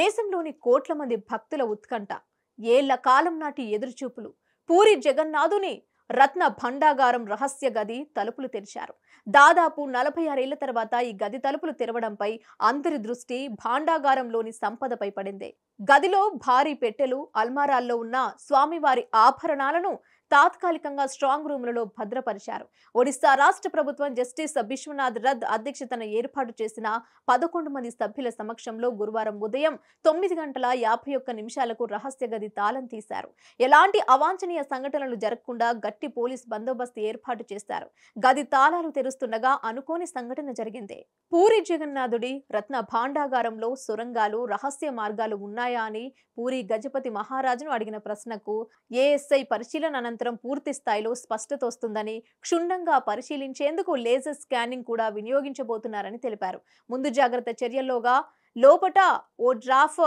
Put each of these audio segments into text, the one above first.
దేశంలోని కోట్ల మంది భక్తుల ఉత్కంఠ ఏళ్ల కాలం నాటి ఎదురుచూపులు పూరి జగన్నాథుని రత్న భండాగారం రహస్య గది తలుపులు తెరిచారు దాదాపు నలభై ఆరేళ్ల తర్వాత ఈ గది తలుపులు తెరవడంపై అందరి దృష్టి భాండాగారంలోని సంపదపై పడింది గదిలో భారీ పెట్టెలు అల్మారాల్లో ఉన్న స్వామివారి ఆభరణాలను తాత్కాలికంగా స్ట్రాంగ్ రూములలో భద్రపరిచారు ఒడిశా రాష్ట్ర ప్రభుత్వం జస్టిస్ విశ్వనాథ్ రద్ అధ్యక్షతన ఏర్పాటు చేసిన పదకొండు మంది సభ్యుల సమక్షంలో గురువారం ఉదయం తొమ్మిది గంటల యాభై ఒక్క నిమిషాలకు రహస్య గది తాళం తీశారు ఎలాంటి అవాంఛనీయ సంఘటనలు జరగకుండా గట్టి పోలీస్ బందోబస్తు ఏర్పాటు చేశారు గది తాళాలు తెరుస్తుండగా అనుకోని సంఘటన జరిగింది పూరి జగన్నాథుడి రత్న భాండాగారంలో సొరంగాలు రహస్య మార్గాలు ఉన్నాయా అని పూరి గజపతి మహారాజును అడిగిన ప్రశ్నకు ఏఎస్ఐ పరిశీలన అనంతరం పూర్తి స్థాయిలో స్పష్టత వస్తుందని క్షుణ్ణంగా పరిశీలించేందుకు లేజర్ స్కానింగ్ కూడా వినియోగించబోతున్నారని తెలిపారు ముందు జాగ్రత్త చర్యల్లోగా లోపట ఓ డ్రాఫ్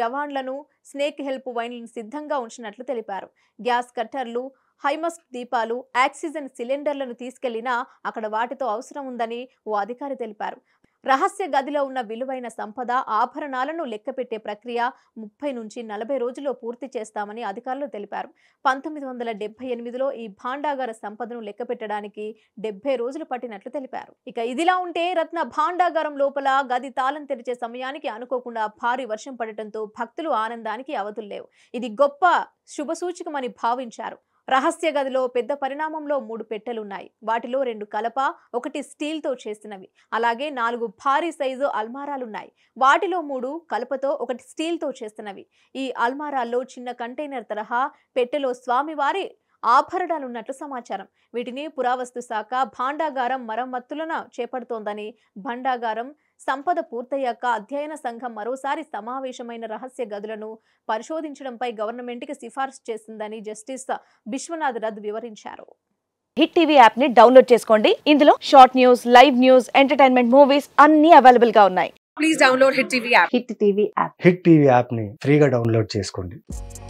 జవాన్లను స్నేక్ హెల్ప్ వైన్లను సిద్ధంగా ఉంచినట్లు తెలిపారు గ్యాస్ కట్టర్లు హైమస్క్ దీపాలు ఆక్సిజన్ సిలిండర్లను తీసుకెళ్లినా అక్కడ వాటితో అవసరం ఉందని ఓ అధికారి తెలిపారు రహస్య గదిలో ఉన్న విలువైన సంపద ఆభరణాలను లెక్కపెట్టే ప్రక్రియ ముప్పై నుంచి నలభై రోజుల్లో పూర్తి చేస్తామని అధికారులు తెలిపారు పంతొమ్మిది వందల డెబ్బై ఎనిమిదిలో ఈ భాండాగార సంపదను లెక్కపెట్టడానికి డెబ్బై రోజులు పట్టినట్లు తెలిపారు ఇక ఇదిలా ఉంటే రత్న భాండాగారం లోపల గది తాళం తెరిచే సమయానికి అనుకోకుండా భారీ వర్షం పడటంతో భక్తులు ఆనందానికి అవధులు లేవు ఇది గొప్ప శుభసూచకమని భావించారు రహస్య గదిలో పెద్ద పరిణామంలో మూడు పెట్టెలున్నాయి వాటిలో రెండు కలప ఒకటి స్టీల్తో చేసినవి అలాగే నాలుగు భారీ సైజు అల్మారాలున్నాయి వాటిలో మూడు కలపతో ఒకటి స్టీల్తో చేసినవి ఈ అల్మారాల్లో చిన్న కంటైనర్ తరహా పెట్టెలో స్వామివారి ఆభరణాలున్నట్లు సమాచారం వీటిని పురావస్తు శాఖ భాండాగారం మరమ్మత్తులను చేపడుతోందని భాండాగారం సంపద పూర్తయ్యాక అధ్యయన సంఘం మరోసారి సమావేశమైన రహస్య గదులను పరిశోధించడంపై గవర్నమెంట్కి సిఫార్సు చేసిందని జస్టిస్ విశ్వనాథ్ రథ్ వివరించారు హిట్ టీవీ యాప్ ని డౌన్లోడ్ చేసుకోండి ఇందులో short news live news entertainment movies అన్ని అవైలబుల్ గా ఉన్నాయి please download Hit TV app Hit TV app Hit TV app ని ఫ్రీగా డౌన్లోడ్ చేసుకోండి